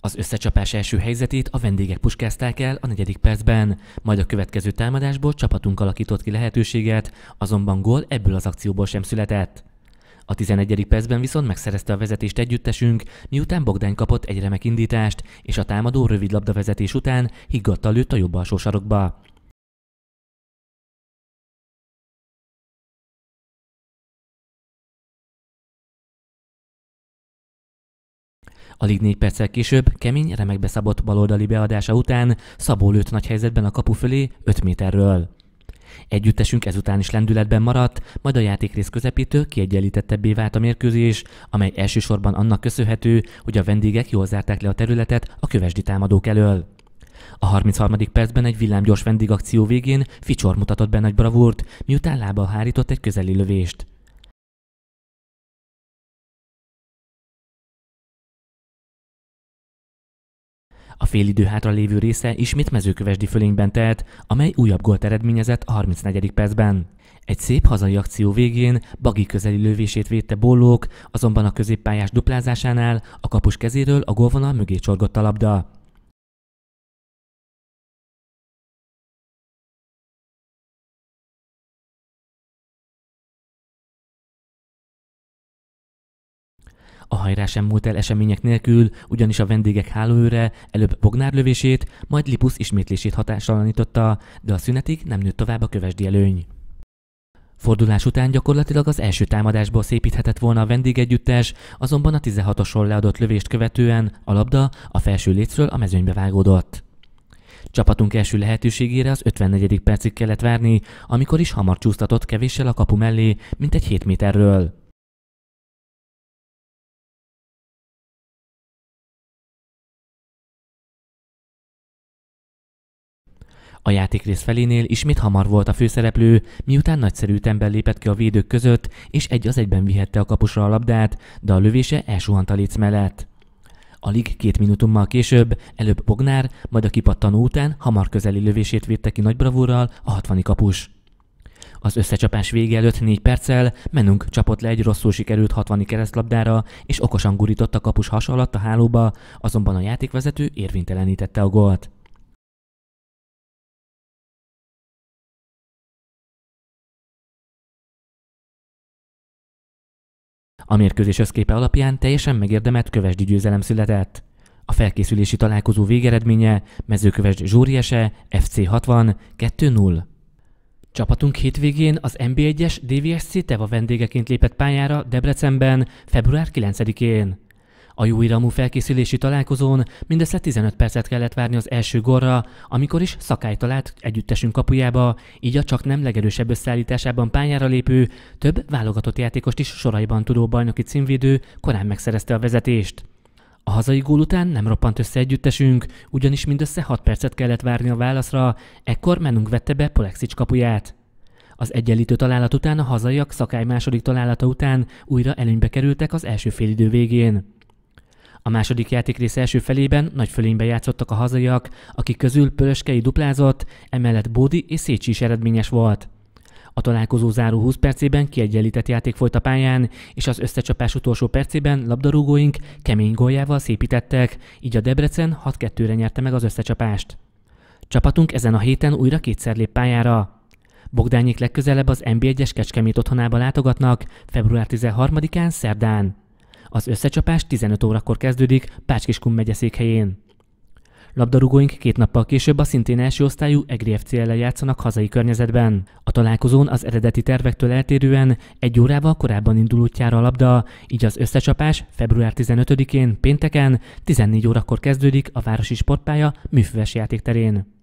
Az összecsapás első helyzetét a vendégek puskázták el a negyedik percben, majd a következő támadásból csapatunk alakított ki lehetőséget, azonban gól ebből az akcióból sem született. A 11. percben viszont megszerezte a vezetést együttesünk, miután Bogdány kapott egy remek indítást, és a támadó rövid labdavezetés után higgadtal lőtt a jobb alsó sarokba. Alig négy perccel később, kemény, remekbe szabott baloldali beadása után Szabó lőtt nagy helyzetben a kapu fölé 5 méterről. Együttesünk ezután is lendületben maradt, majd a játékrész közepétől kiegyenlítettebbé vált a mérkőzés, amely elsősorban annak köszönhető, hogy a vendégek jól zárták le a területet a kövesdi támadók elől. A 33. percben egy villámgyors vendégakció végén Ficsor mutatott be nagy bravúrt, miután lába hárított egy közeli lövést. A félidő hátra lévő része ismét mezőkövesdi fölényben telt, amely újabb gólt eredményezett a 34. percben. Egy szép hazai akció végén Bagi közeli lövését védte Bollók, azonban a középpályás duplázásánál a kapus kezéről a gólvonal mögé csorgott a labda. A hajrá sem múlt el események nélkül, ugyanis a vendégek hálóőre előbb Bognár lövését, majd Lipusz ismétlését hatásalanította, de a szünetig nem nőtt tovább a kövesdi előny. Fordulás után gyakorlatilag az első támadásból szépíthetett volna a vendégegyüttes, azonban a 16-oson leadott lövést követően a labda a felső létről a mezőnybe vágódott. Csapatunk első lehetőségére az 54. percig kellett várni, amikor is hamar csúsztatott kevéssel a kapu mellé, mint egy 7 méterről. A játékrész felénél ismét hamar volt a főszereplő, miután nagyszerű ütemben lépett ki a védők között, és egy az egyben vihette a kapusra a labdát, de a lövése elsuhant a léc mellett. Alig két minutummal később, előbb Bognár, majd a kipattanó után hamar közeli lövését védte ki nagy bravúrral a hatvani kapus. Az összecsapás vége előtt négy perccel menünk csapott le egy rosszul sikerült 60 keresztlabdára, és okosan gurított a kapus has alatt a hálóba, azonban a játékvezető érvénytelenítette a gólt. A mérkőzés összképe alapján teljesen megérdemelt kövesdi győzelem született. A felkészülési találkozó végeredménye mezőkövesd zsúriese FC 60 2-0. Csapatunk hétvégén az NB1-es DVSC Teva vendégeként lépett pályára Debrecenben február 9-én. A jó iramú felkészülési találkozón mindössze 15 percet kellett várni az első gorra, amikor is szakály talált együttesünk kapujába, így a csak nem legerősebb összeállításában pályára lépő, több válogatott játékost is soraiban tudó bajnoki címvédő korán megszerezte a vezetést. A hazai gól után nem roppant össze együttesünk, ugyanis mindössze 6 percet kellett várni a válaszra, ekkor menünk vette be Polexics kapuját. Az egyenlítő találat után a hazaiak szakály második találata után újra előnybe kerültek az első félidő végén. A második játékrész első felében nagy fölénybe játszottak a hazaiak, akik közül Pöröskei duplázott, emellett Bódi és Szécsi is eredményes volt. A találkozó záró 20 percében kiegyenlített játék folyt a pályán, és az összecsapás utolsó percében labdarúgóink kemény góljával szépítettek, így a Debrecen 6-2-re nyerte meg az összecsapást. Csapatunk ezen a héten újra kétszer lép pályára. Bogdányék legközelebb az NB1-es Kecskemét otthonába látogatnak, február 13-án szerdán. Az összecsapás 15 órakor kezdődik Pácskiskun megye székhelyén. Labdarúgóink két nappal később a szintén első osztályú Egri FC ellen játszanak hazai környezetben. A találkozón az eredeti tervektől eltérően egy órával korábban indul útjára a labda, így az összecsapás február 15-én pénteken 14 órakor kezdődik a Városi Sportpálya műfüves játékterén.